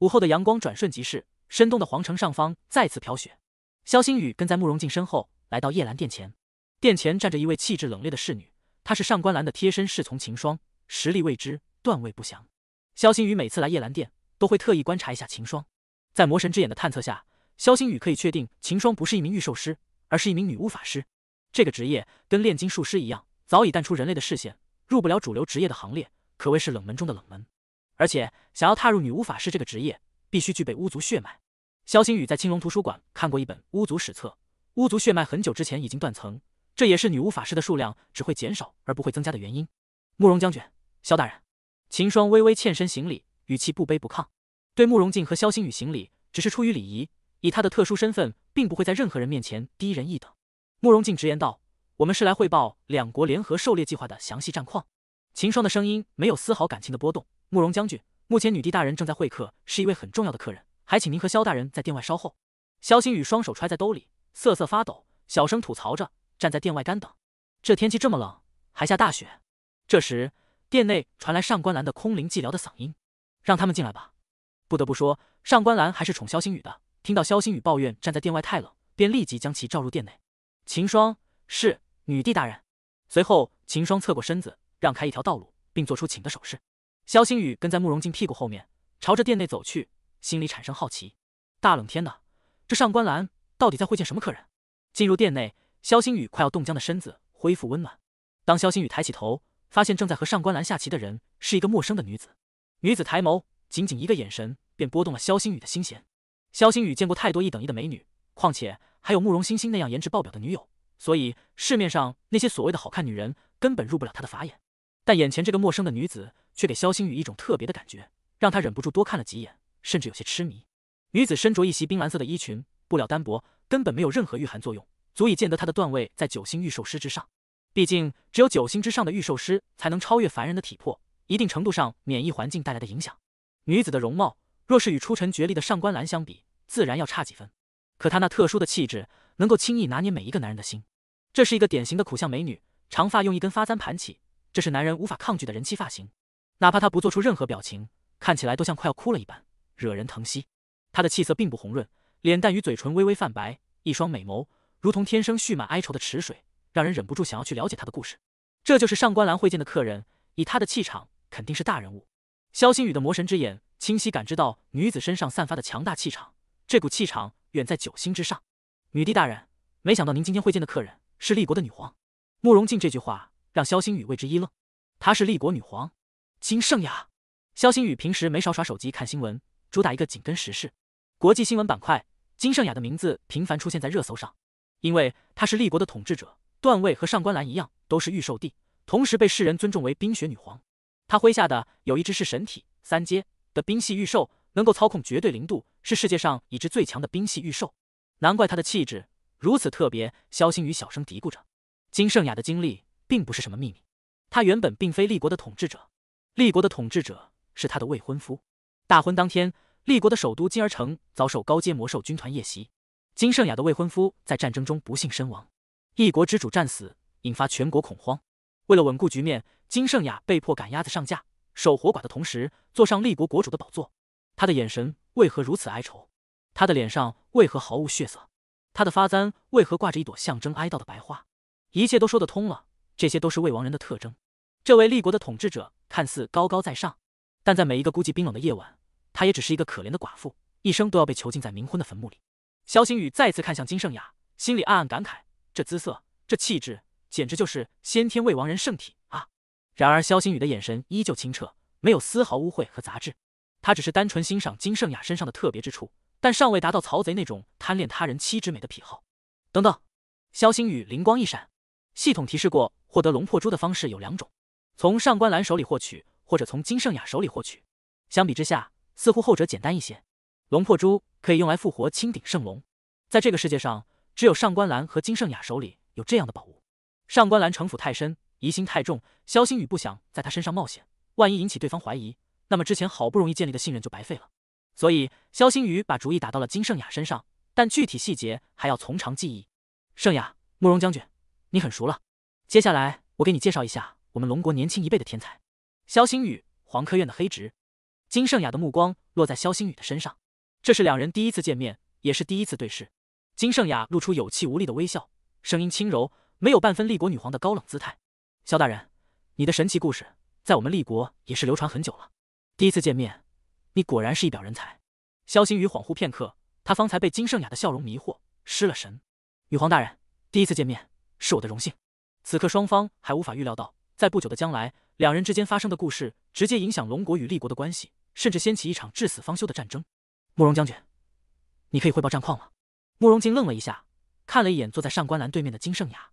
午后的阳光转瞬即逝，深冬的皇城上方再次飘雪。萧星宇跟在慕容静身后，来到夜兰殿前。殿前站着一位气质冷冽的侍女，她是上官岚的贴身侍从秦霜，实力未知，段位不详。萧星宇每次来夜兰殿，都会特意观察一下秦霜。在魔神之眼的探测下，萧星宇可以确定秦霜不是一名御兽师，而是一名女巫法师。这个职业跟炼金术师一样，早已淡出人类的视线，入不了主流职业的行列，可谓是冷门中的冷门。而且，想要踏入女巫法师这个职业，必须具备巫族血脉。萧星宇在青龙图书馆看过一本巫族史册，巫族血脉很久之前已经断层，这也是女巫法师的数量只会减少而不会增加的原因。慕容将军，萧大人，秦霜微微欠身行礼，语气不卑不亢，对慕容静和萧星宇行礼，只是出于礼仪。以他的特殊身份，并不会在任何人面前低人一等。慕容静直言道：“我们是来汇报两国联合狩猎计划的详细战况。”秦霜的声音没有丝毫感情的波动。慕容将军，目前女帝大人正在会客，是一位很重要的客人，还请您和萧大人在殿外稍候。萧星宇双手揣在兜里，瑟瑟发抖，小声吐槽着，站在殿外干等。这天气这么冷，还下大雪。这时，殿内传来上官岚的空灵寂寥的嗓音：“让他们进来吧。”不得不说，上官岚还是宠萧星宇的。听到萧星宇抱怨站在殿外太冷，便立即将其召入殿内。秦霜是女帝大人。随后，秦霜侧过身子，让开一条道路，并做出请的手势。肖星宇跟在慕容静屁股后面，朝着店内走去，心里产生好奇。大冷天的，这上官岚到底在会见什么客人？进入店内，肖星宇快要冻僵的身子恢复温暖。当肖星宇抬起头，发现正在和上官岚下棋的人是一个陌生的女子。女子抬眸，仅仅一个眼神，便拨动了肖星宇的心弦。肖星宇见过太多一等一的美女，况且还有慕容欣欣那样颜值爆表的女友，所以市面上那些所谓的好看女人根本入不了他的法眼。但眼前这个陌生的女子。却给萧星宇一种特别的感觉，让他忍不住多看了几眼，甚至有些痴迷。女子身着一袭冰蓝色的衣裙，布料单薄，根本没有任何御寒作用，足以见得她的段位在九星御兽师之上。毕竟，只有九星之上的御兽师才能超越凡人的体魄，一定程度上免疫环境带来的影响。女子的容貌若是与出尘绝丽的上官兰相比，自然要差几分。可她那特殊的气质，能够轻易拿捏每一个男人的心。这是一个典型的苦相美女，长发用一根发簪盘起，这是男人无法抗拒的人气发型。哪怕他不做出任何表情，看起来都像快要哭了一般，惹人疼惜。他的气色并不红润，脸蛋与嘴唇微微泛白，一双美眸如同天生蓄满哀愁的池水，让人忍不住想要去了解他的故事。这就是上官岚会见的客人，以他的气场，肯定是大人物。萧星宇的魔神之眼清晰感知到女子身上散发的强大气场，这股气场远在九星之上。女帝大人，没想到您今天会见的客人是立国的女皇慕容静。这句话让萧星宇为之一愣，她是立国女皇。金圣雅，肖星宇平时没少耍手机看新闻，主打一个紧跟时事。国际新闻板块，金圣雅的名字频繁出现在热搜上，因为她是立国的统治者，段位和上官岚一样，都是御兽帝，同时被世人尊重为冰雪女皇。她麾下的有一只是神体三阶的冰系御兽，能够操控绝对零度，是世界上已知最强的冰系御兽。难怪她的气质如此特别。肖星宇小声嘀咕着，金圣雅的经历并不是什么秘密，她原本并非立国的统治者。立国的统治者是他的未婚夫。大婚当天，立国的首都金儿城遭受高阶魔兽军团夜袭，金圣雅的未婚夫在战争中不幸身亡。一国之主战死，引发全国恐慌。为了稳固局面，金圣雅被迫赶鸭子上架，守活寡的同时坐上立国国主的宝座。他的眼神为何如此哀愁？他的脸上为何毫无血色？他的发簪为何挂着一朵象征哀悼的白花？一切都说得通了，这些都是未亡人的特征。这位立国的统治者。看似高高在上，但在每一个孤寂冰冷的夜晚，她也只是一个可怜的寡妇，一生都要被囚禁在冥婚的坟墓里。萧星宇再次看向金圣雅，心里暗暗感慨：这姿色，这气质，简直就是先天未亡人圣体啊！然而萧星宇的眼神依旧清澈，没有丝毫污秽和杂质。他只是单纯欣赏金圣雅身上的特别之处，但尚未达到曹贼那种贪恋他人妻之美的癖好。等等，萧星宇灵光一闪，系统提示过，获得龙破珠的方式有两种。从上官岚手里获取，或者从金圣雅手里获取。相比之下，似乎后者简单一些。龙破珠可以用来复活青顶圣龙，在这个世界上，只有上官岚和金圣雅手里有这样的宝物。上官岚城府太深，疑心太重，萧星宇不想在他身上冒险，万一引起对方怀疑，那么之前好不容易建立的信任就白费了。所以，萧星宇把主意打到了金圣雅身上，但具体细节还要从长计议。圣雅，慕容将军，你很熟了，接下来我给你介绍一下。我们龙国年轻一辈的天才，肖星宇，皇科院的黑执。金圣雅的目光落在肖星宇的身上，这是两人第一次见面，也是第一次对视。金圣雅露出有气无力的微笑，声音轻柔，没有半分立国女皇的高冷姿态。肖大人，你的神奇故事在我们立国也是流传很久了。第一次见面，你果然是一表人才。肖星宇恍惚片刻，他方才被金圣雅的笑容迷惑，失了神。女皇大人，第一次见面是我的荣幸。此刻双方还无法预料到。在不久的将来，两人之间发生的故事，直接影响龙国与立国的关系，甚至掀起一场至死方休的战争。慕容将军，你可以汇报战况了。慕容静愣了一下，看了一眼坐在上官兰对面的金圣雅。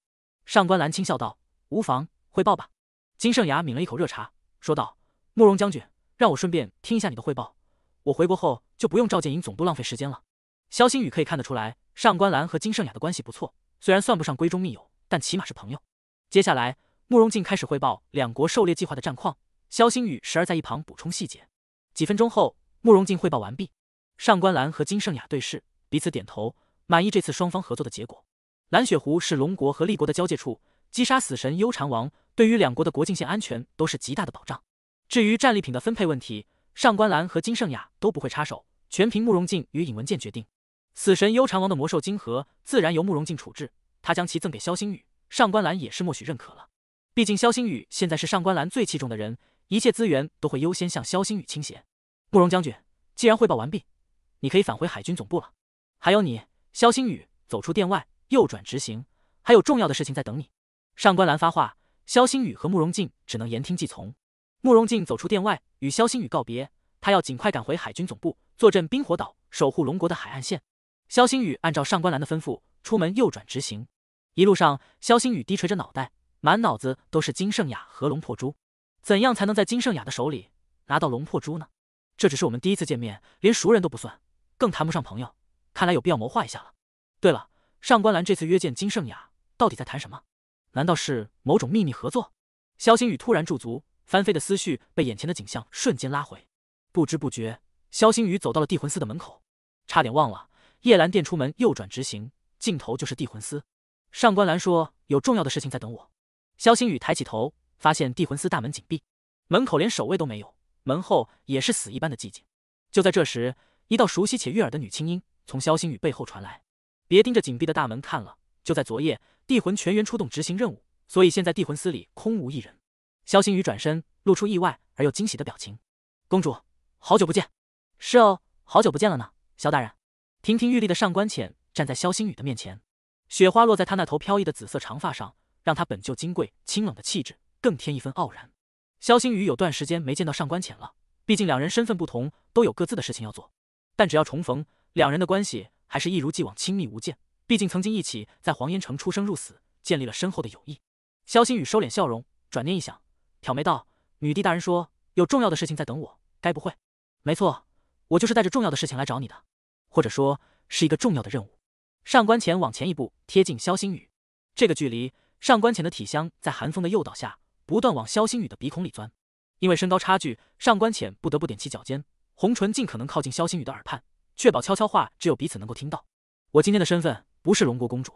上官兰轻笑道：“无妨，汇报吧。”金圣雅抿了一口热茶，说道：“慕容将军，让我顺便听一下你的汇报。我回国后就不用赵见营总督浪费时间了。”肖星宇可以看得出来，上官兰和金圣雅的关系不错，虽然算不上闺中密友，但起码是朋友。接下来。慕容静开始汇报两国狩猎计划的战况，萧星宇时而在一旁补充细节。几分钟后，慕容静汇报完毕，上官岚和金圣雅对视，彼此点头，满意这次双方合作的结果。蓝雪湖是龙国和立国的交界处，击杀死神幽蝉王，对于两国的国境线安全都是极大的保障。至于战利品的分配问题，上官岚和金圣雅都不会插手，全凭慕容静与尹文健决定。死神幽蝉王的魔兽晶核自然由慕容静处置，他将其赠给萧星宇，上官岚也是默许认可了。毕竟，萧星宇现在是上官岚最器重的人，一切资源都会优先向萧星宇倾斜。慕容将军，既然汇报完毕，你可以返回海军总部了。还有你，萧星宇，走出殿外，右转直行，还有重要的事情在等你。上官岚发话，萧星宇和慕容静只能言听计从。慕容静走出殿外，与萧星宇告别，他要尽快赶回海军总部，坐镇冰火岛，守护龙国的海岸线。萧星宇按照上官岚的吩咐，出门右转直行，一路上，萧星宇低垂着脑袋。满脑子都是金圣雅和龙破珠，怎样才能在金圣雅的手里拿到龙破珠呢？这只是我们第一次见面，连熟人都不算，更谈不上朋友。看来有必要谋划一下了。对了，上官岚这次约见金圣雅，到底在谈什么？难道是某种秘密合作？肖星宇突然驻足，翻飞的思绪被眼前的景象瞬间拉回。不知不觉，肖星宇走到了地魂司的门口，差点忘了夜兰殿出门右转直行，尽头就是地魂司。上官岚说有重要的事情在等我。萧星雨抬起头，发现地魂司大门紧闭，门口连守卫都没有，门后也是死一般的寂静。就在这时，一道熟悉且悦耳的女清音从萧星雨背后传来：“别盯着紧闭的大门看了，就在昨夜，地魂全员出动执行任务，所以现在地魂司里空无一人。”萧星雨转身，露出意外而又惊喜的表情：“公主，好久不见！是哦，好久不见了呢，萧大人。”亭亭玉立的上官浅站在萧星雨的面前，雪花落在她那头飘逸的紫色长发上。让他本就金贵清冷的气质更添一分傲然。萧星宇有段时间没见到上官浅了，毕竟两人身份不同，都有各自的事情要做。但只要重逢，两人的关系还是一如既往亲密无间。毕竟曾经一起在黄烟城出生入死，建立了深厚的友谊。萧星宇收敛笑容，转念一想，挑眉道：“女帝大人说有重要的事情在等我，该不会……没错，我就是带着重要的事情来找你的，或者说是一个重要的任务。”上官浅往前一步，贴近萧星宇，这个距离。上官浅的体香在寒风的诱导下，不断往萧星宇的鼻孔里钻。因为身高差距，上官浅不得不踮起脚尖，红唇尽可能靠近萧星宇的耳畔，确保悄悄话只有彼此能够听到。我今天的身份不是龙国公主，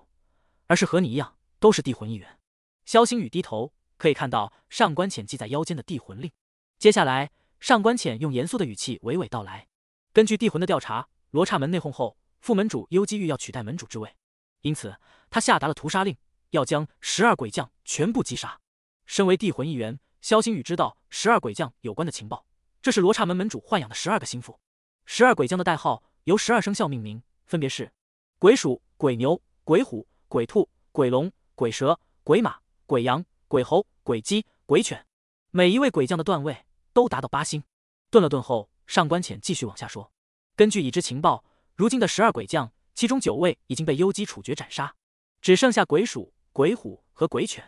而是和你一样，都是地魂一员。萧星宇低头，可以看到上官浅系在腰间的地魂令。接下来，上官浅用严肃的语气娓娓道来：根据地魂的调查，罗刹门内讧后，副门主幽姬玉要取代门主之位，因此他下达了屠杀令。要将十二鬼将全部击杀。身为地魂一员，萧星宇知道十二鬼将有关的情报。这是罗刹门门主豢养的十二个心腹。十二鬼将的代号由十二生肖命名，分别是：鬼鼠、鬼牛、鬼虎、鬼兔、鬼龙、鬼蛇、鬼马、鬼羊、鬼猴、鬼鸡、鬼犬。每一位鬼将的段位都达到八星。顿了顿后，上官浅继续往下说：“根据已知情报，如今的十二鬼将，其中九位已经被幽姬处决斩杀，只剩下鬼鼠。”鬼虎和鬼犬，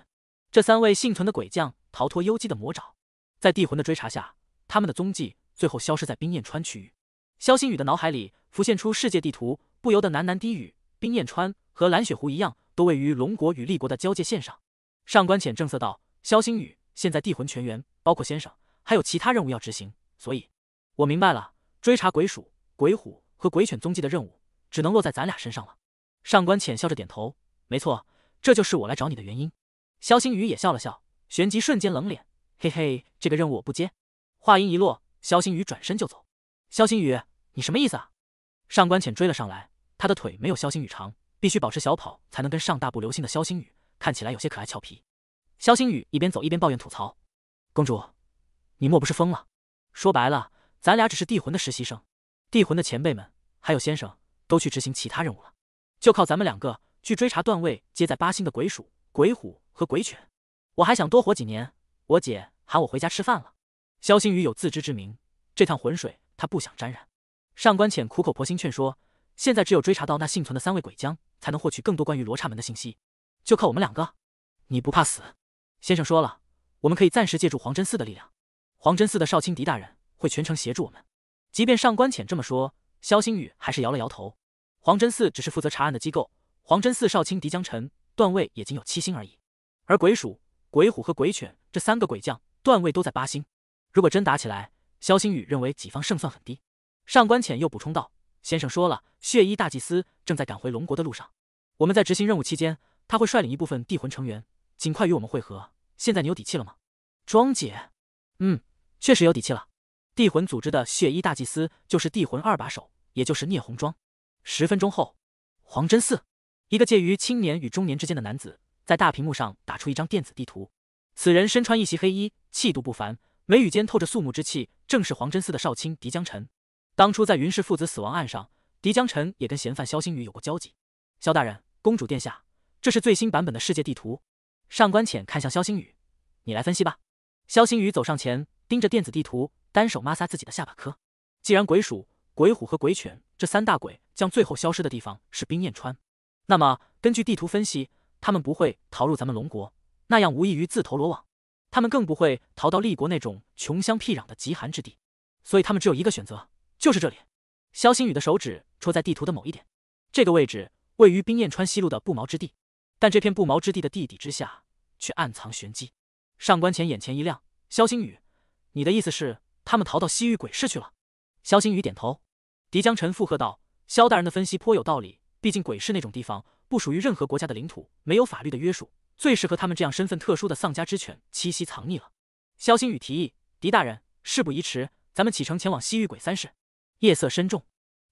这三位幸存的鬼将逃脱幽姬的魔爪，在地魂的追查下，他们的踪迹最后消失在冰燕川区域。肖星宇的脑海里浮现出世界地图，不由得喃喃低语：“冰燕川和蓝雪湖一样，都位于龙国与立国的交界线上。”上官浅正色道：“肖星宇，现在地魂全员，包括先生，还有其他任务要执行，所以，我明白了，追查鬼鼠、鬼虎和鬼犬踪迹的任务，只能落在咱俩身上了。”上官浅笑着点头：“没错。”这就是我来找你的原因。肖星宇也笑了笑，旋即瞬间冷脸：“嘿嘿，这个任务我不接。”话音一落，肖星宇转身就走。肖星宇，你什么意思啊？上官浅追了上来，他的腿没有肖星宇长，必须保持小跑才能跟上大步流星的肖星宇，看起来有些可爱俏皮。肖星宇一边走一边抱怨吐槽：“公主，你莫不是疯了？说白了，咱俩只是地魂的实习生，地魂的前辈们还有先生都去执行其他任务了，就靠咱们两个。”去追查段位接在八星的鬼鼠、鬼虎和鬼犬，我还想多活几年。我姐喊我回家吃饭了。肖星宇有自知之明，这趟浑水他不想沾染。上官浅苦口婆心劝说，现在只有追查到那幸存的三位鬼将，才能获取更多关于罗刹门的信息。就靠我们两个？你不怕死？先生说了，我们可以暂时借助黄真寺的力量，黄真寺的少卿狄大人会全程协助我们。即便上官浅这么说，肖星宇还是摇了摇头。黄真寺只是负责查案的机构。黄真四少卿狄江辰段位也仅有七星而已，而鬼鼠、鬼虎和鬼犬这三个鬼将段位都在八星。如果真打起来，萧星宇认为己方胜算很低。上官浅又补充道：“先生说了，血衣大祭司正在赶回龙国的路上。我们在执行任务期间，他会率领一部分地魂成员尽快与我们会合。现在你有底气了吗？”庄姐，嗯，确实有底气了。地魂组织的血衣大祭司就是地魂二把手，也就是聂红妆。十分钟后，黄真四。一个介于青年与中年之间的男子在大屏幕上打出一张电子地图，此人身穿一袭黑衣，气度不凡，眉宇间透着肃穆之气，正是黄真寺的少卿狄江辰。当初在云氏父子死亡案上，狄江辰也跟嫌犯萧星宇有过交集。萧大人，公主殿下，这是最新版本的世界地图。上官浅看向萧星宇，你来分析吧。萧星宇走上前，盯着电子地图，单手摩挲自己的下巴颏。既然鬼鼠、鬼虎和鬼犬这三大鬼将最后消失的地方是冰焰川，那么，根据地图分析，他们不会逃入咱们龙国，那样无异于自投罗网。他们更不会逃到立国那种穷乡僻壤的极寒之地，所以他们只有一个选择，就是这里。肖星宇的手指戳在地图的某一点，这个位置位于冰燕川西路的不毛之地，但这片不毛之地的地底之下却暗藏玄机。上官浅眼前一亮，肖星宇，你的意思是他们逃到西域鬼市去了？肖星宇点头，狄江辰附和道：“肖大人的分析颇有道理。”毕竟鬼市那种地方不属于任何国家的领土，没有法律的约束，最适合他们这样身份特殊的丧家之犬栖息藏匿了。肖星宇提议：“狄大人，事不宜迟，咱们启程前往西域鬼三市。”夜色深重，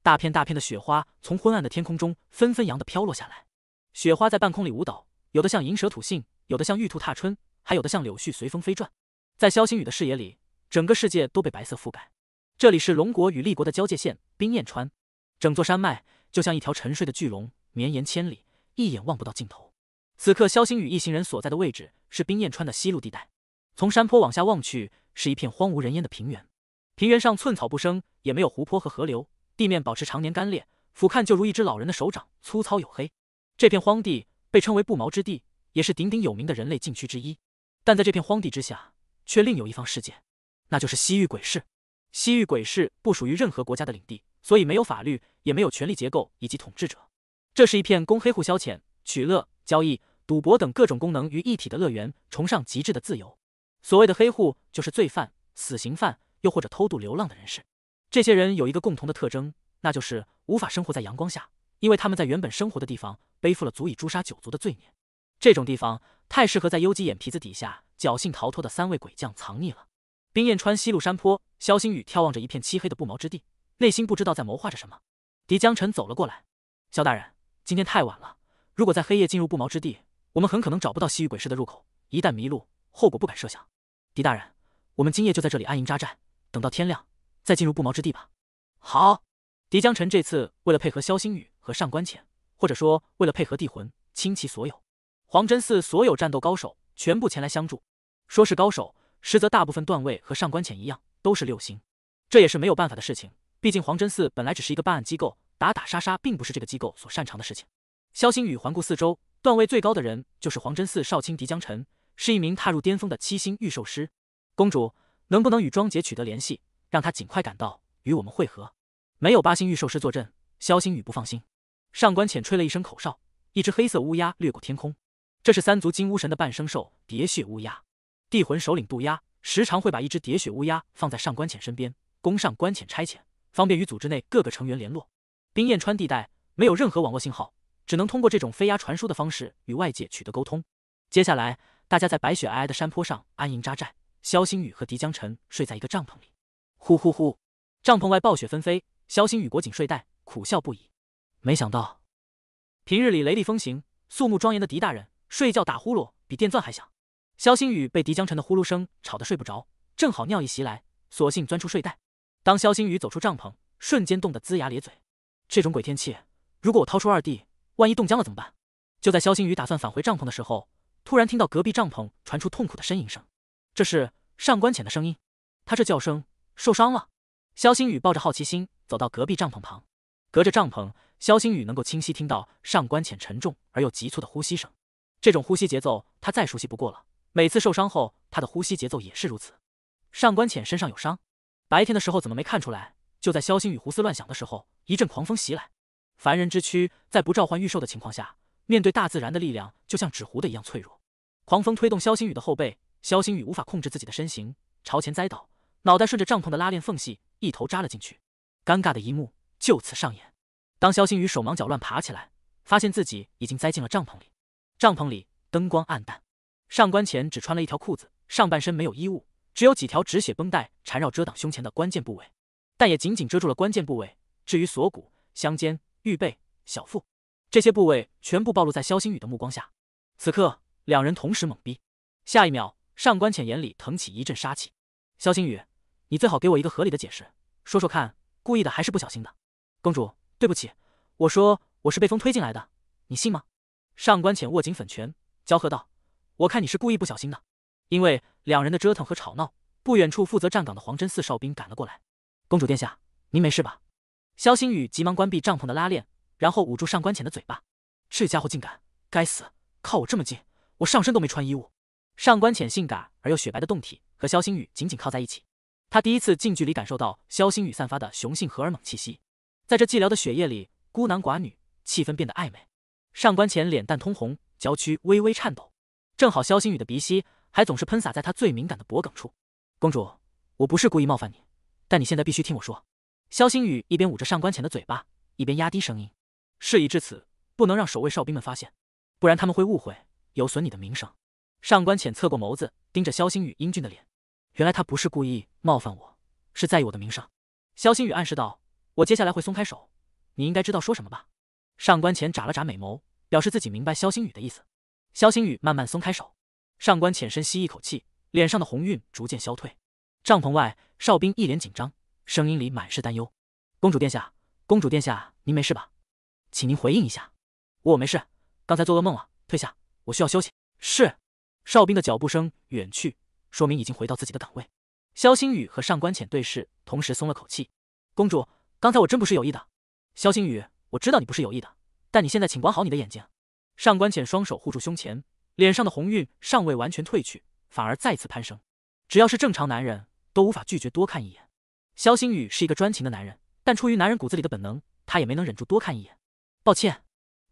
大片大片的雪花从昏暗的天空中纷纷扬的飘落下来，雪花在半空里舞蹈，有的像银蛇吐信，有的像玉兔踏春，还有的像柳絮随风飞转。在肖星宇的视野里，整个世界都被白色覆盖。这里是龙国与立国的交界线冰燕川，整座山脉。就像一条沉睡的巨龙，绵延千里，一眼望不到尽头。此刻，肖星宇一行人所在的位置是冰燕川的西路地带。从山坡往下望去，是一片荒无人烟的平原，平原上寸草不生，也没有湖泊和河流，地面保持常年干裂，俯瞰就如一只老人的手掌，粗糙黝黑。这片荒地被称为不毛之地，也是鼎鼎有名的人类禁区之一。但在这片荒地之下，却另有一方世界，那就是西域鬼市。西域鬼市不属于任何国家的领地。所以没有法律，也没有权力结构以及统治者，这是一片供黑户消遣、取乐、交易、赌博等各种功能于一体的乐园，崇尚极致的自由。所谓的黑户就是罪犯、死刑犯，又或者偷渡流浪的人士。这些人有一个共同的特征，那就是无法生活在阳光下，因为他们在原本生活的地方背负了足以诛杀九族的罪孽。这种地方太适合在幽姬眼皮子底下侥幸逃脱的三位鬼将藏匿了。冰燕川西路山坡，萧星宇眺望着一片漆黑的不毛之地。内心不知道在谋划着什么，狄江辰走了过来。萧大人，今天太晚了，如果在黑夜进入不毛之地，我们很可能找不到西域鬼市的入口。一旦迷路，后果不敢设想。狄大人，我们今夜就在这里安营扎寨，等到天亮再进入不毛之地吧。好，狄江辰这次为了配合萧星宇和上官浅，或者说为了配合地魂，倾其所有，黄真寺所有战斗高手全部前来相助。说是高手，实则大部分段位和上官浅一样，都是六星，这也是没有办法的事情。毕竟黄真寺本来只是一个办案机构，打打杀杀并不是这个机构所擅长的事情。肖星宇环顾四周，段位最高的人就是黄真寺少卿狄江辰，是一名踏入巅峰的七星御兽师。公主能不能与庄杰取得联系，让他尽快赶到与我们会合？没有八星御兽师坐镇，肖星宇不放心。上官浅吹了一声口哨，一只黑色乌鸦掠过天空，这是三足金乌神的伴生兽喋血乌鸦。地魂首领渡鸦时常会把一只喋血乌鸦放在上官浅身边，供上官浅差遣。方便与组织内各个成员联络。冰燕川地带没有任何网络信号，只能通过这种飞鸦传输的方式与外界取得沟通。接下来，大家在白雪皑皑的山坡上安营扎寨。肖星宇和狄江晨睡在一个帐篷里。呼呼呼！帐篷外暴雪纷飞，肖星宇裹紧睡袋，苦笑不已。没想到，平日里雷厉风行、肃穆庄严的狄大人，睡觉打呼噜比电钻还响。肖星宇被狄江晨的呼噜声吵得睡不着，正好尿意袭来，索性钻出睡袋。当肖星宇走出帐篷，瞬间冻得龇牙咧嘴。这种鬼天气，如果我掏出二弟，万一冻僵了怎么办？就在肖星宇打算返回帐篷的时候，突然听到隔壁帐篷传出痛苦的呻吟声。这是上官浅的声音。他这叫声，受伤了。肖星宇抱着好奇心走到隔壁帐篷旁，隔着帐篷，肖星宇能够清晰听到上官浅沉重而又急促的呼吸声。这种呼吸节奏，他再熟悉不过了。每次受伤后，他的呼吸节奏也是如此。上官浅身上有伤。白天的时候怎么没看出来？就在肖星宇胡思乱想的时候，一阵狂风袭来。凡人之躯在不召唤御兽的情况下，面对大自然的力量，就像纸糊的一样脆弱。狂风推动肖星宇的后背，肖星宇无法控制自己的身形，朝前栽倒，脑袋顺着帐篷的拉链缝隙一头扎了进去。尴尬的一幕就此上演。当肖星宇手忙脚乱爬起来，发现自己已经栽进了帐篷里。帐篷里灯光暗淡，上官浅只穿了一条裤子，上半身没有衣物。只有几条止血绷带缠绕遮挡胸前的关键部位，但也仅仅遮住了关键部位。至于锁骨、香肩、玉背、小腹，这些部位全部暴露在萧星宇的目光下。此刻，两人同时懵逼。下一秒，上官浅眼里腾起一阵杀气：“萧星宇，你最好给我一个合理的解释，说说看，故意的还是不小心的？”“公主，对不起，我说我是被风推进来的，你信吗？”上官浅握紧粉拳，娇喝道：“我看你是故意不小心的。”因为两人的折腾和吵闹，不远处负责站岗的黄真寺哨兵赶了过来。公主殿下，您没事吧？肖星宇急忙关闭帐篷的拉链，然后捂住上官浅的嘴巴。这家伙竟敢！该死！靠我这么近，我上身都没穿衣物。上官浅性感而又雪白的胴体和肖星宇紧紧靠在一起，他第一次近距离感受到肖星宇散发的雄性荷尔蒙气息。在这寂寥的雪夜里，孤男寡女，气氛变得暧昧。上官浅脸蛋通红，娇躯微微颤抖。正好肖星宇的鼻息。还总是喷洒在他最敏感的脖颈处。公主，我不是故意冒犯你，但你现在必须听我说。萧星宇一边捂着上官浅的嘴巴，一边压低声音。事已至此，不能让守卫哨兵们发现，不然他们会误会，有损你的名声。上官浅侧过眸子，盯着萧星宇英俊的脸。原来他不是故意冒犯我，是在意我的名声。萧星宇暗示道：“我接下来会松开手，你应该知道说什么吧？”上官浅眨了眨美眸，表示自己明白萧星宇的意思。萧星宇慢慢松开手。上官浅深吸一口气，脸上的红晕逐渐消退。帐篷外，哨兵一脸紧张，声音里满是担忧：“公主殿下，公主殿下，您没事吧？请您回应一下。”“我我没事，刚才做噩梦了，退下，我需要休息。”是。哨兵的脚步声远去，说明已经回到自己的岗位。肖星宇和上官浅对视，同时松了口气。“公主，刚才我真不是有意的。”“肖星宇，我知道你不是有意的，但你现在请管好你的眼睛。”上官浅双手护住胸前。脸上的红晕尚未完全褪去，反而再次攀升。只要是正常男人，都无法拒绝多看一眼。肖星宇是一个专情的男人，但出于男人骨子里的本能，他也没能忍住多看一眼。抱歉，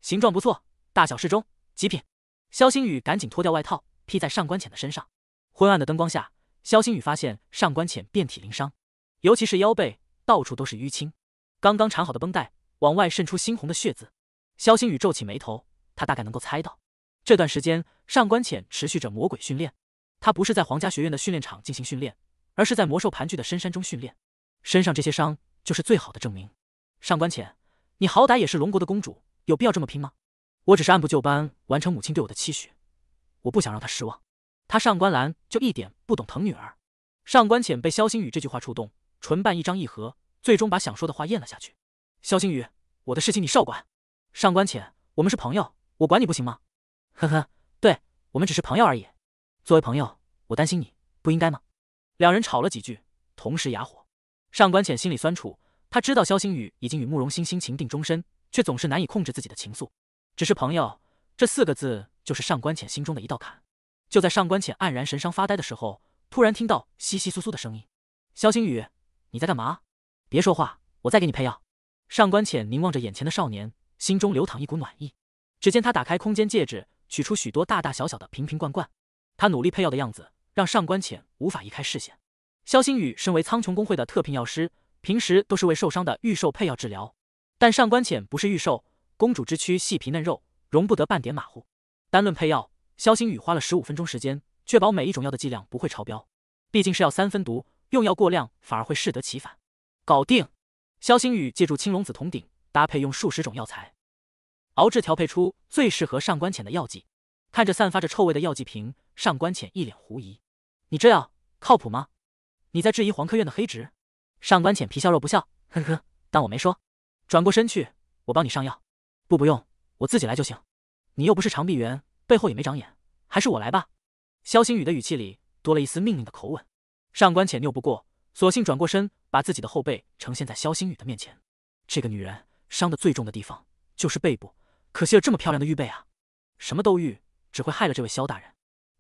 形状不错，大小适中，极品。肖星宇赶紧脱掉外套，披在上官浅的身上。昏暗的灯光下，肖星宇发现上官浅遍体鳞伤，尤其是腰背，到处都是淤青。刚刚缠好的绷带往外渗出猩红的血渍。肖星宇皱起眉头，他大概能够猜到。这段时间，上官浅持续着魔鬼训练。他不是在皇家学院的训练场进行训练，而是在魔兽盘踞的深山中训练。身上这些伤就是最好的证明。上官浅，你好歹也是龙国的公主，有必要这么拼吗？我只是按部就班完成母亲对我的期许，我不想让她失望。她上官兰就一点不懂疼女儿。上官浅被萧星宇这句话触动，唇瓣一张一合，最终把想说的话咽了下去。萧星宇，我的事情你少管。上官浅，我们是朋友，我管你不行吗？呵呵，对我们只是朋友而已。作为朋友，我担心你，不应该吗？两人吵了几句，同时哑火。上官浅心里酸楚，他知道萧星宇已经与慕容欣欣情定终身，却总是难以控制自己的情愫。只是朋友这四个字，就是上官浅心中的一道坎。就在上官浅黯然神伤、发呆的时候，突然听到稀稀疏疏的声音：“萧星宇，你在干嘛？别说话，我在给你配药。”上官浅凝望着眼前的少年，心中流淌一股暖意。只见他打开空间戒指。取出许多大大小小的瓶瓶罐罐，他努力配药的样子让上官浅无法移开视线。肖星宇身为苍穹工会的特聘药师，平时都是为受伤的御兽配药治疗，但上官浅不是御兽，公主之躯细皮嫩肉，容不得半点马虎。单论配药，肖星宇花了十五分钟时间，确保每一种药的剂量不会超标。毕竟是药三分毒，用药过量反而会适得其反。搞定。肖星宇借助青龙紫铜鼎，搭配用数十种药材。熬制调配出最适合上官浅的药剂，看着散发着臭味的药剂瓶，上官浅一脸狐疑：“你这样靠谱吗？你在质疑皇科院的黑执？”上官浅皮笑肉不笑：“呵呵，当我没说。”转过身去，我帮你上药。不，不用，我自己来就行。你又不是长臂猿，背后也没长眼，还是我来吧。”肖星宇的语气里多了一丝命令的口吻。上官浅拗不过，索性转过身，把自己的后背呈现在肖星宇的面前。这个女人伤的最重的地方就是背部。可惜了这么漂亮的玉贝啊！什么都玉，只会害了这位萧大人。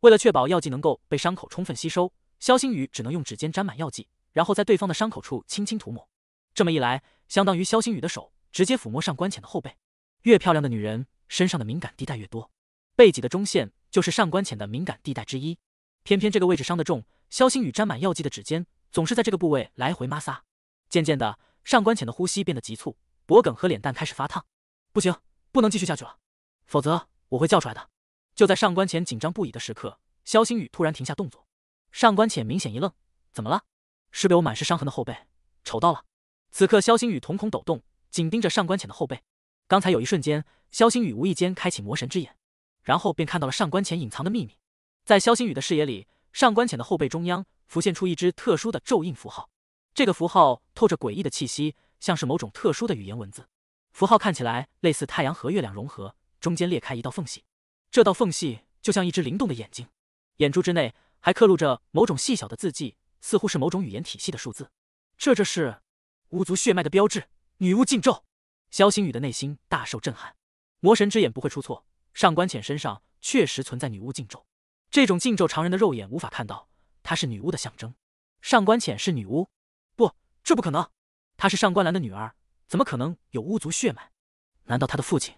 为了确保药剂能够被伤口充分吸收，萧星宇只能用指尖沾满药剂，然后在对方的伤口处轻轻涂抹。这么一来，相当于萧星宇的手直接抚摸上官浅的后背。越漂亮的女人，身上的敏感地带越多，背脊的中线就是上官浅的敏感地带之一。偏偏这个位置伤得重，萧星宇沾满药剂的指尖总是在这个部位来回摩擦。渐渐的，上官浅的呼吸变得急促，脖颈和脸蛋开始发烫。不行！不能继续下去了，否则我会叫出来的。就在上官浅紧张不已的时刻，肖星宇突然停下动作。上官浅明显一愣，怎么了？是被我满是伤痕的后背丑到了？此刻，肖星宇瞳孔抖动，紧盯着上官浅的后背。刚才有一瞬间，肖星宇无意间开启魔神之眼，然后便看到了上官浅隐藏的秘密。在肖星宇的视野里，上官浅的后背中央浮现出一只特殊的咒印符号，这个符号透着诡异的气息，像是某种特殊的语言文字。符号看起来类似太阳和月亮融合，中间裂开一道缝隙，这道缝隙就像一只灵动的眼睛，眼珠之内还刻录着某种细小的字迹，似乎是某种语言体系的数字。这这是巫族血脉的标志——女巫禁咒。肖星宇的内心大受震撼。魔神之眼不会出错，上官浅身上确实存在女巫禁咒。这种禁咒常人的肉眼无法看到，它是女巫的象征。上官浅是女巫？不，这不可能！她是上官兰的女儿。怎么可能有巫族血脉？难道他的父亲？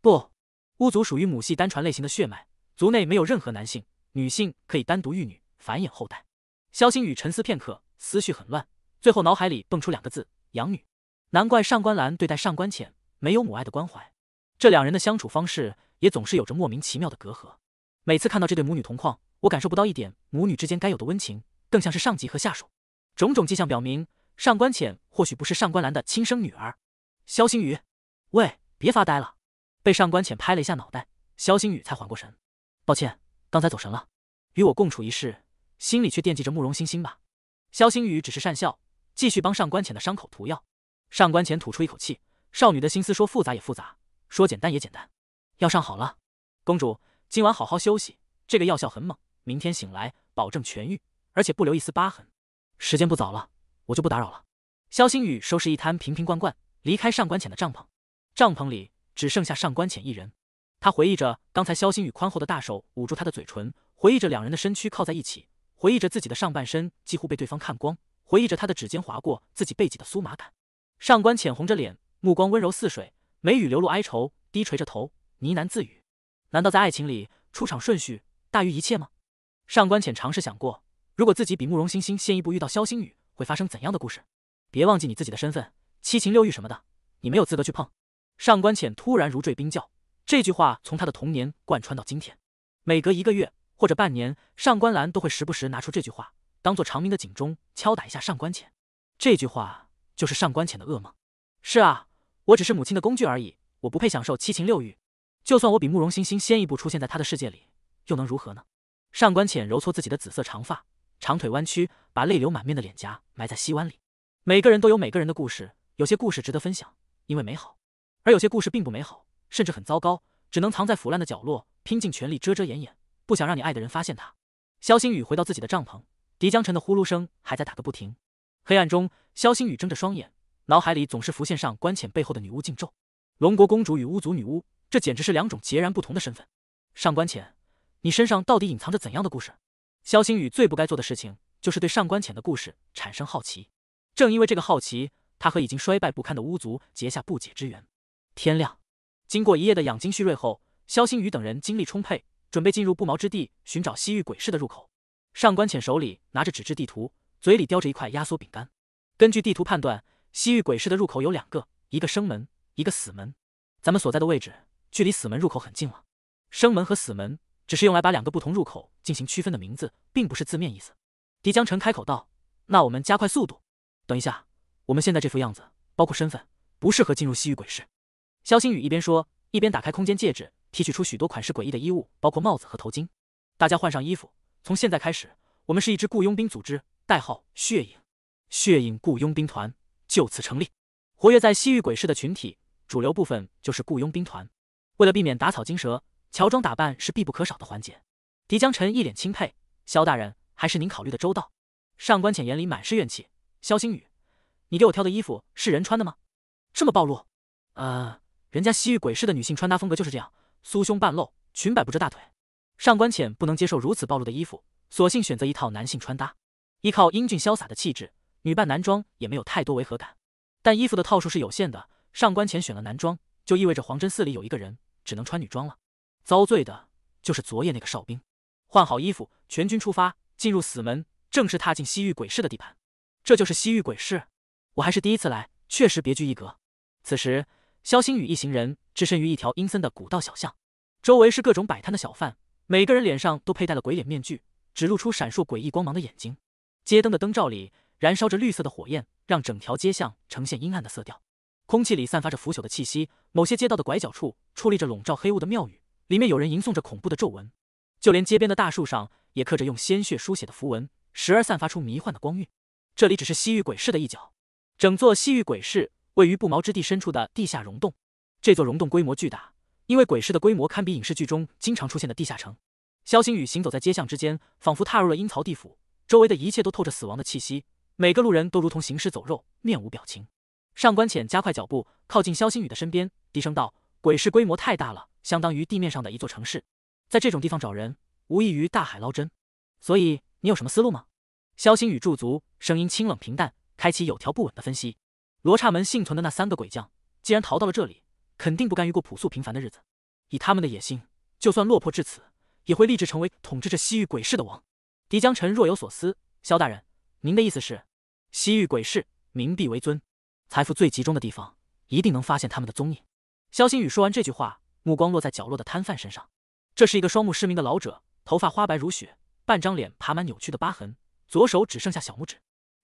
不，巫族属于母系单传类型的血脉，族内没有任何男性，女性可以单独育女，繁衍后代。萧星宇沉思片刻，思绪很乱，最后脑海里蹦出两个字：养女。难怪上官兰对待上官浅没有母爱的关怀，这两人的相处方式也总是有着莫名其妙的隔阂。每次看到这对母女同框，我感受不到一点母女之间该有的温情，更像是上级和下属。种种迹象表明。上官浅或许不是上官兰的亲生女儿，肖星宇，喂，别发呆了。被上官浅拍了一下脑袋，肖星宇才缓过神。抱歉，刚才走神了。与我共处一室，心里却惦记着慕容欣欣吧？肖星宇只是讪笑，继续帮上官浅的伤口涂药。上官浅吐出一口气，少女的心思说复杂也复杂，说简单也简单。药上好了，公主今晚好好休息，这个药效很猛，明天醒来保证痊愈，而且不留一丝疤痕。时间不早了。我就不打扰了。肖星宇收拾一摊瓶瓶罐罐，离开上官浅的帐篷。帐篷里只剩下上官浅一人。他回忆着刚才肖星宇宽厚的大手捂住他的嘴唇，回忆着两人的身躯靠在一起，回忆着自己的上半身几乎被对方看光，回忆着他的指尖划过自己背脊的酥麻感。上官浅红着脸，目光温柔似水，眉宇流露哀愁，低垂着头呢喃自语：“难道在爱情里，出场顺序大于一切吗？”上官浅尝试想过，如果自己比慕容欣欣先一步遇到肖星宇。会发生怎样的故事？别忘记你自己的身份，七情六欲什么的，你没有资格去碰。上官浅突然如坠冰窖。这句话从他的童年贯穿到今天，每隔一个月或者半年，上官兰都会时不时拿出这句话，当做长鸣的警钟，敲打一下上官浅。这句话就是上官浅的噩梦。是啊，我只是母亲的工具而已，我不配享受七情六欲。就算我比慕容欣欣先一步出现在他的世界里，又能如何呢？上官浅揉搓自己的紫色长发。长腿弯曲，把泪流满面的脸颊埋在膝弯里。每个人都有每个人的故事，有些故事值得分享，因为美好；而有些故事并不美好，甚至很糟糕，只能藏在腐烂的角落，拼尽全力遮遮掩掩，不想让你爱的人发现它。肖星宇回到自己的帐篷，狄江晨的呼噜声还在打个不停。黑暗中，肖星宇睁着双眼，脑海里总是浮现上官浅背后的女巫禁咒。龙国公主与巫族女巫，这简直是两种截然不同的身份。上官浅，你身上到底隐藏着怎样的故事？萧星宇最不该做的事情，就是对上官浅的故事产生好奇。正因为这个好奇，他和已经衰败不堪的巫族结下不解之缘。天亮，经过一夜的养精蓄锐后，萧星宇等人精力充沛，准备进入不毛之地寻找西域鬼市的入口。上官浅手里拿着纸质地图，嘴里叼着一块压缩饼干。根据地图判断，西域鬼市的入口有两个，一个生门，一个死门。咱们所在的位置距离死门入口很近了。生门和死门。只是用来把两个不同入口进行区分的名字，并不是字面意思。狄江辰开口道：“那我们加快速度。等一下，我们现在这副样子，包括身份，不适合进入西域鬼市。”肖星宇一边说，一边打开空间戒指，提取出许多款式诡异的衣物，包括帽子和头巾。大家换上衣服。从现在开始，我们是一支雇佣兵组织，代号血影。血影雇佣兵团就此成立。活跃在西域鬼市的群体，主流部分就是雇佣兵团。为了避免打草惊蛇。乔装打扮是必不可少的环节。狄江辰一脸钦佩，萧大人还是您考虑的周到。上官浅眼里满是怨气。萧星宇，你给我挑的衣服是人穿的吗？这么暴露？呃，人家西域鬼市的女性穿搭风格就是这样，酥胸半露，裙摆不遮大腿。上官浅不能接受如此暴露的衣服，索性选择一套男性穿搭。依靠英俊潇洒的气质，女扮男装也没有太多违和感。但衣服的套数是有限的，上官浅选了男装，就意味着黄真寺里有一个人只能穿女装了。遭罪的就是昨夜那个哨兵。换好衣服，全军出发，进入死门，正式踏进西域鬼市的地盘。这就是西域鬼市，我还是第一次来，确实别具一格。此时，肖星宇一行人置身于一条阴森的古道小巷，周围是各种摆摊的小贩，每个人脸上都佩戴了鬼脸面具，只露出闪烁诡异光芒的眼睛。街灯的灯罩里燃烧着绿色的火焰，让整条街巷呈现阴暗的色调。空气里散发着腐朽的气息，某些街道的拐角处矗立着笼罩黑雾的庙宇。里面有人吟诵着恐怖的咒文，就连街边的大树上也刻着用鲜血书写的符文，时而散发出迷幻的光晕。这里只是西域鬼市的一角，整座西域鬼市位于不毛之地深处的地下溶洞。这座溶洞规模巨大，因为鬼市的规模堪比影视剧中经常出现的地下城。萧星宇行走在街巷之间，仿佛踏入了阴曹地府，周围的一切都透着死亡的气息，每个路人都如同行尸走肉，面无表情。上官浅加快脚步，靠近萧星宇的身边，低声道。鬼市规模太大了，相当于地面上的一座城市，在这种地方找人，无异于大海捞针。所以你有什么思路吗？萧星宇驻足，声音清冷平淡，开启有条不紊的分析。罗刹门幸存的那三个鬼将，既然逃到了这里，肯定不甘于过朴素平凡的日子。以他们的野心，就算落魄至此，也会立志成为统治着西域鬼市的王。狄江辰若有所思，萧大人，您的意思是，西域鬼市，冥币为尊，财富最集中的地方，一定能发现他们的踪影。肖星宇说完这句话，目光落在角落的摊贩身上。这是一个双目失明的老者，头发花白如雪，半张脸爬满扭曲的疤痕，左手只剩下小拇指。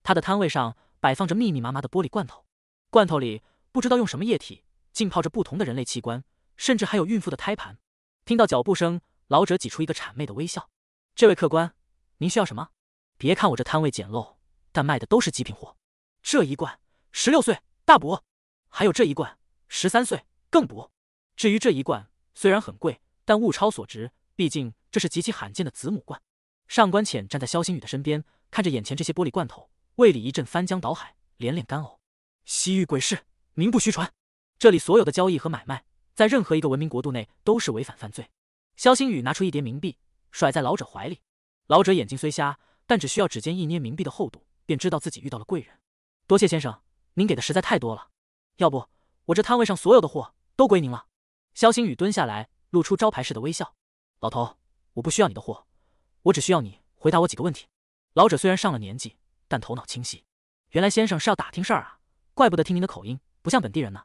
他的摊位上摆放着密密麻麻的玻璃罐头，罐头里不知道用什么液体浸泡着不同的人类器官，甚至还有孕妇的胎盘。听到脚步声，老者挤出一个谄媚的微笑：“这位客官，您需要什么？别看我这摊位简陋，但卖的都是极品货。这一罐十六岁大补，还有这一罐十三岁。”更不，至于这一罐虽然很贵，但物超所值，毕竟这是极其罕见的子母罐。上官浅站在萧星宇的身边，看着眼前这些玻璃罐头，胃里一阵翻江倒海，连连干呕。西域鬼市名不虚传，这里所有的交易和买卖，在任何一个文明国度内都是违反犯罪。萧星宇拿出一叠冥币，甩在老者怀里。老者眼睛虽瞎，但只需要指尖一捏冥币的厚度，便知道自己遇到了贵人。多谢先生，您给的实在太多了，要不。我这摊位上所有的货都归您了。肖星宇蹲下来，露出招牌式的微笑。老头，我不需要你的货，我只需要你回答我几个问题。老者虽然上了年纪，但头脑清晰。原来先生是要打听事儿啊，怪不得听您的口音不像本地人呢。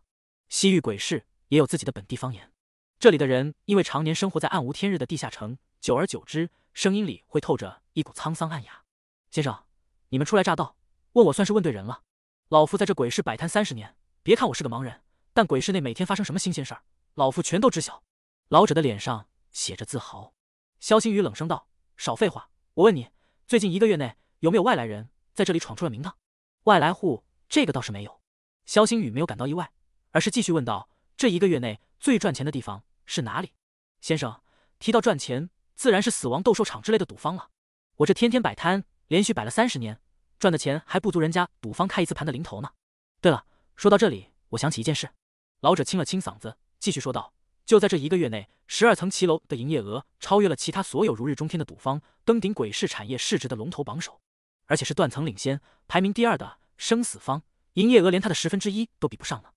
西域鬼市也有自己的本地方言，这里的人因为常年生活在暗无天日的地下城，久而久之，声音里会透着一股沧桑暗哑。先生，你们初来乍到，问我算是问对人了。老夫在这鬼市摆摊三十年，别看我是个盲人。但鬼市内每天发生什么新鲜事儿，老夫全都知晓。老者的脸上写着自豪。肖星宇冷声道：“少废话，我问你，最近一个月内有没有外来人在这里闯出了名堂？”外来户，这个倒是没有。肖星宇没有感到意外，而是继续问道：“这一个月内最赚钱的地方是哪里？”先生提到赚钱，自然是死亡斗兽场之类的赌方了。我这天天摆摊，连续摆了三十年，赚的钱还不足人家赌方开一次盘的零头呢。对了，说到这里，我想起一件事。老者清了清嗓子，继续说道：“就在这一个月内，十二层骑楼的营业额超越了其他所有如日中天的赌方，登顶鬼市产业市值的龙头榜首，而且是断层领先。排名第二的生死方营业额连它的十分之一都比不上呢。”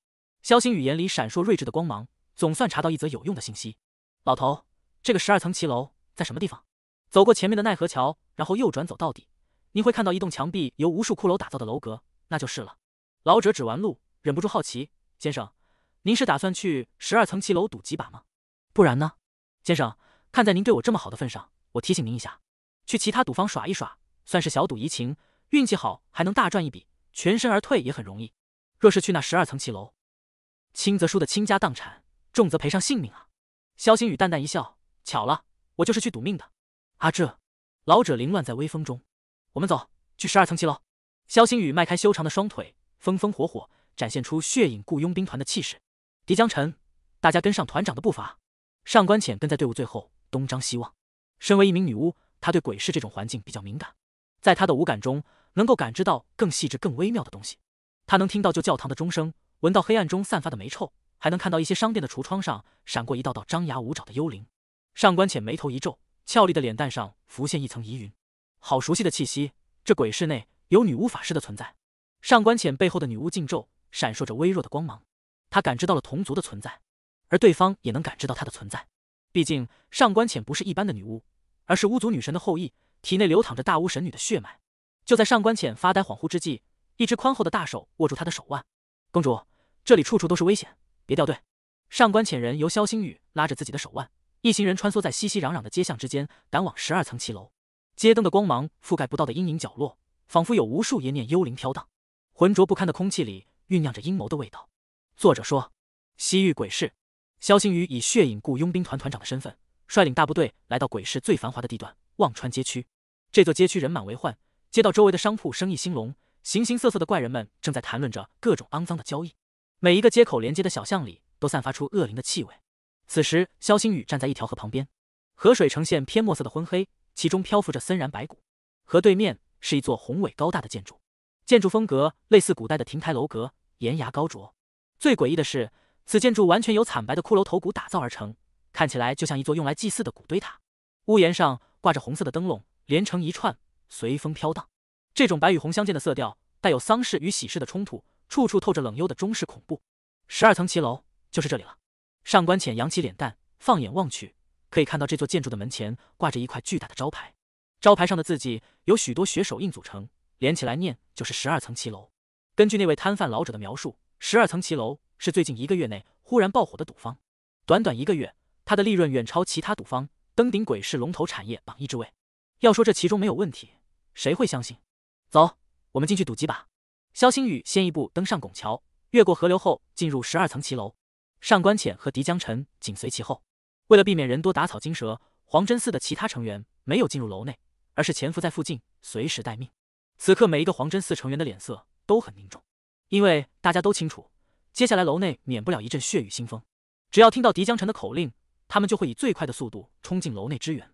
肖星宇眼里闪烁睿智的光芒，总算查到一则有用的信息。老头，这个十二层骑楼在什么地方？走过前面的奈何桥，然后右转走到底，你会看到一栋墙壁由无数骷髅打造的楼阁，那就是了。老者指完路，忍不住好奇：“先生。”您是打算去十二层棋楼赌几把吗？不然呢，先生？看在您对我这么好的份上，我提醒您一下，去其他赌方耍一耍，算是小赌怡情，运气好还能大赚一笔，全身而退也很容易。若是去那十二层棋楼，轻则输得倾家荡产，重则赔上性命啊！肖星宇淡淡一笑，巧了，我就是去赌命的。阿志，老者凌乱在微风中，我们走，去十二层骑楼。肖星宇迈开修长的双腿，风风火火，展现出血影雇佣兵团的气势。狄江辰，大家跟上团长的步伐。上官浅跟在队伍最后，东张西望。身为一名女巫，她对鬼市这种环境比较敏感，在她的五感中，能够感知到更细致、更微妙的东西。她能听到旧教堂的钟声，闻到黑暗中散发的霉臭，还能看到一些商店的橱窗上闪过一道道张牙舞爪的幽灵。上官浅眉头一皱，俏丽的脸蛋上浮现一层疑云。好熟悉的气息，这鬼市内有女巫法师的存在。上官浅背后的女巫禁咒闪烁着微弱的光芒。他感知到了同族的存在，而对方也能感知到他的存在。毕竟上官浅不是一般的女巫，而是巫族女神的后裔，体内流淌着大巫神女的血脉。就在上官浅发呆恍惚之际，一只宽厚的大手握住他的手腕。公主，这里处处都是危险，别掉队。上官浅人由萧星宇拉着自己的手腕，一行人穿梭在熙熙攘攘的街巷之间，赶往十二层骑楼。街灯的光芒覆盖不到的阴影角落，仿佛有无数阴念幽灵飘荡。浑浊不堪的空气里酝酿着阴谋的味道。作者说：“西域鬼市，肖星宇以血影雇佣兵团团长的身份，率领大部队来到鬼市最繁华的地段——望川街区。这座街区人满为患，街道周围的商铺生意兴隆，形形色色的怪人们正在谈论着各种肮脏的交易。每一个街口连接的小巷里，都散发出恶灵的气味。此时，肖星宇站在一条河旁边，河水呈现偏墨色的昏黑，其中漂浮着森然白骨。河对面是一座宏伟高大的建筑，建筑风格类似古代的亭台楼阁，檐牙高啄。”最诡异的是，此建筑完全由惨白的骷髅头骨打造而成，看起来就像一座用来祭祀的古堆塔。屋檐上挂着红色的灯笼，连成一串，随风飘荡。这种白与红相间的色调，带有丧事与喜事的冲突，处处透着冷幽的中式恐怖。十二层骑楼就是这里了。上官浅扬起脸蛋，放眼望去，可以看到这座建筑的门前挂着一块巨大的招牌，招牌上的字迹由许多血手印组成，连起来念就是“十二层骑楼”。根据那位摊贩老者的描述。十二层棋楼是最近一个月内忽然爆火的赌方，短短一个月，他的利润远超其他赌方，登顶鬼市龙头产业榜一之位。要说这其中没有问题，谁会相信？走，我们进去赌几把。肖星宇先一步登上拱桥，越过河流后进入十二层棋楼，上官浅和狄江辰紧随其后。为了避免人多打草惊蛇，黄真寺的其他成员没有进入楼内，而是潜伏在附近，随时待命。此刻，每一个黄真寺成员的脸色都很凝重。因为大家都清楚，接下来楼内免不了一阵血雨腥风。只要听到狄江辰的口令，他们就会以最快的速度冲进楼内支援。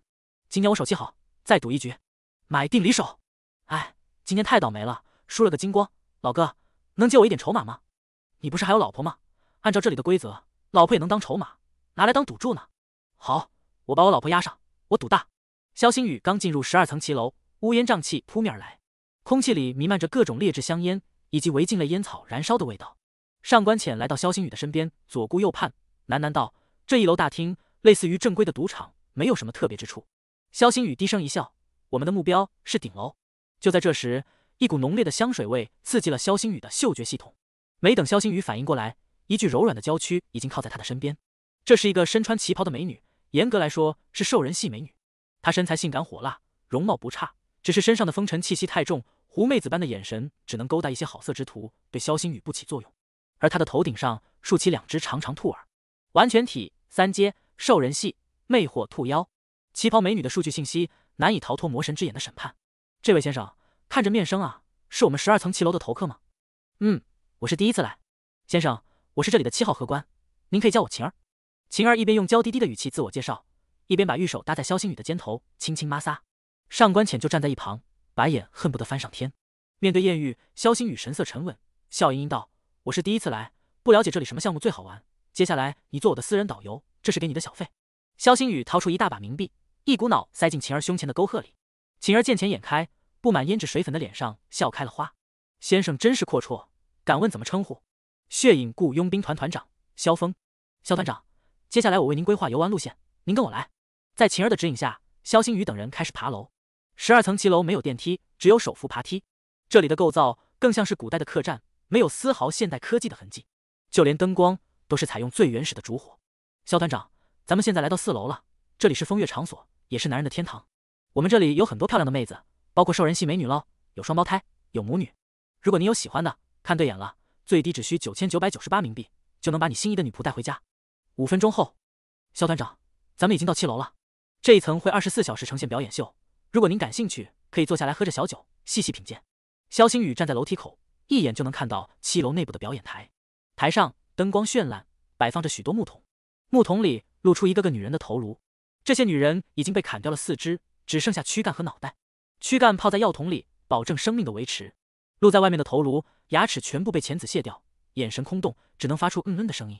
今天我手气好，再赌一局，买定离手。哎，今天太倒霉了，输了个精光。老哥，能借我一点筹码吗？你不是还有老婆吗？按照这里的规则，老婆也能当筹码，拿来当赌注呢。好，我把我老婆压上，我赌大。肖星宇刚进入十二层棋楼，乌烟瘴气扑面而来，空气里弥漫着各种劣质香烟。以及违禁类烟草燃烧的味道。上官浅来到萧星宇的身边，左顾右盼，喃喃道：“这一楼大厅类似于正规的赌场，没有什么特别之处。”萧星宇低声一笑：“我们的目标是顶楼。”就在这时，一股浓烈的香水味刺激了萧星宇的嗅觉系统。没等萧星宇反应过来，一具柔软的娇躯已经靠在他的身边。这是一个身穿旗袍的美女，严格来说是兽人系美女。她身材性感火辣，容貌不差，只是身上的风尘气息太重。狐媚子般的眼神只能勾搭一些好色之徒，对萧星宇不起作用。而他的头顶上竖起两只长长兔耳，完全体三阶兽人系魅惑兔妖，旗袍美女的数据信息难以逃脱魔神之眼的审判。这位先生看着面生啊，是我们十二层七楼的头客吗？嗯，我是第一次来。先生，我是这里的七号荷官，您可以叫我晴儿。晴儿一边用娇滴滴的语气自我介绍，一边把玉手搭在萧星宇的肩头，轻轻摩挲。上官浅就站在一旁。白眼恨不得翻上天。面对艳遇，萧星宇神色沉稳，笑盈盈道：“我是第一次来，不了解这里什么项目最好玩。接下来你做我的私人导游，这是给你的小费。”萧星宇掏出一大把冥币，一股脑塞进晴儿胸前的沟壑里。晴儿见钱眼开，布满胭脂水粉的脸上笑开了花：“先生真是阔绰，敢问怎么称呼？”血影雇佣兵团团长萧峰，萧团长，接下来我为您规划游玩路线，您跟我来。在晴儿的指引下，萧星宇等人开始爬楼。十二层骑楼没有电梯，只有手扶爬梯。这里的构造更像是古代的客栈，没有丝毫现代科技的痕迹，就连灯光都是采用最原始的烛火。肖团长，咱们现在来到四楼了，这里是风月场所，也是男人的天堂。我们这里有很多漂亮的妹子，包括兽人系美女喽，有双胞胎，有母女。如果你有喜欢的，看对眼了，最低只需九千九百九十八冥币，就能把你心仪的女仆带回家。五分钟后，肖团长，咱们已经到七楼了，这一层会二十四小时呈现表演秀。如果您感兴趣，可以坐下来喝着小酒，细细品鉴。肖星宇站在楼梯口，一眼就能看到七楼内部的表演台，台上灯光绚烂，摆放着许多木桶，木桶里露出一个个女人的头颅，这些女人已经被砍掉了四肢，只剩下躯干和脑袋，躯干泡在药桶里，保证生命的维持，露在外面的头颅，牙齿全部被钳子卸掉，眼神空洞，只能发出嗯嗯的声音。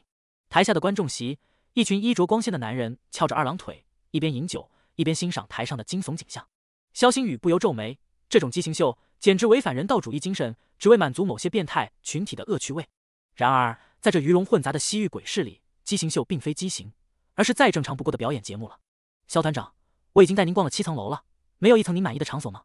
台下的观众席，一群衣着光鲜的男人翘着二郎腿，一边饮酒，一边欣赏台上的惊悚景象。肖星宇不由皱眉，这种畸形秀简直违反人道主义精神，只为满足某些变态群体的恶趣味。然而，在这鱼龙混杂的西域鬼市里，畸形秀并非畸形，而是再正常不过的表演节目了。肖团长，我已经带您逛了七层楼了，没有一层您满意的场所吗？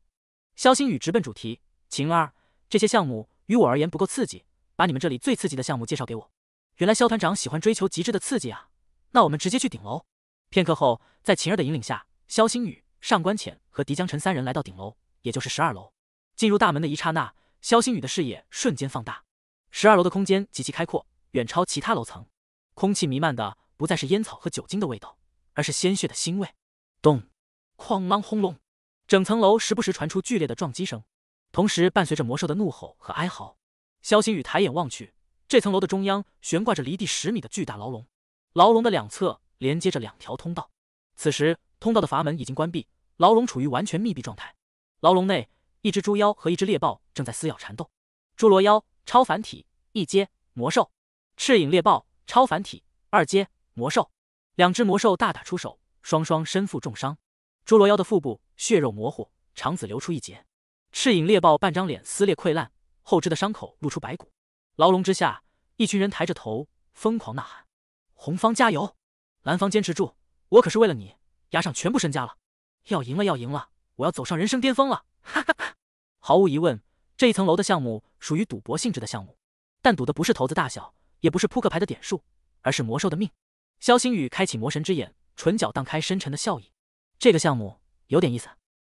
肖星宇直奔主题，晴儿，这些项目于我而言不够刺激，把你们这里最刺激的项目介绍给我。原来肖团长喜欢追求极致的刺激啊，那我们直接去顶楼。片刻后，在晴儿的引领下，肖星宇。上官浅和狄江辰三人来到顶楼，也就是十二楼。进入大门的一刹那，肖星宇的视野瞬间放大。十二楼的空间极其开阔，远超其他楼层。空气弥漫的不再是烟草和酒精的味道，而是鲜血的腥味。咚！哐啷！轰隆！整层楼时不时传出剧烈的撞击声，同时伴随着魔兽的怒吼和哀嚎。肖星宇抬眼望去，这层楼的中央悬挂着离地十米的巨大牢笼，牢笼的两侧连接着两条通道。此时，通道的阀门已经关闭。牢笼处于完全密闭状态，牢笼内一只猪妖和一只猎豹正在撕咬缠斗。侏罗妖超凡体一阶魔兽，赤影猎豹超凡体二阶魔兽，两只魔兽大打出手，双双身负重伤。侏罗妖的腹部血肉模糊，肠子流出一截；赤影猎豹半张脸撕裂溃烂，后肢的伤口露出白骨。牢笼之下，一群人抬着头疯狂呐喊：“红方加油！蓝方坚持住！我可是为了你压上全部身家了！”要赢了，要赢了！我要走上人生巅峰了！哈哈哈！毫无疑问，这一层楼的项目属于赌博性质的项目，但赌的不是骰子大小，也不是扑克牌的点数，而是魔兽的命。肖星宇开启魔神之眼，唇角荡开深沉的笑意。这个项目有点意思。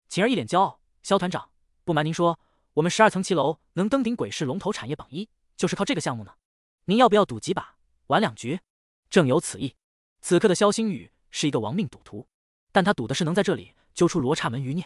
晴儿一脸骄傲：“肖团长，不瞒您说，我们十二层棋楼能登顶鬼市龙头产业榜一，就是靠这个项目呢。您要不要赌几把，玩两局？”正有此意。此刻的肖星宇是一个亡命赌徒，但他赌的是能在这里。揪出罗刹门余孽。